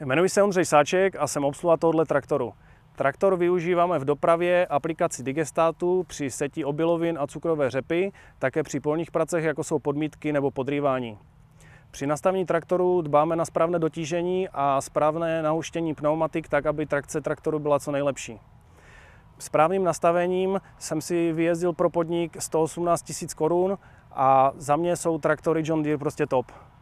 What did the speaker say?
Jmenuji se Ondřej Sáček a jsem obsluha tohoto traktoru. Traktor využíváme v dopravě, aplikaci digestátu, při setí obilovin a cukrové řepy, také při polních pracech, jako jsou podmítky nebo podrývání. Při nastavení traktoru dbáme na správné dotížení a správné nahuštění pneumatik tak, aby trakce traktoru byla co nejlepší. Správným nastavením jsem si vyjezdil pro podnik 118 000 korun a za mě jsou traktory John Deere prostě top.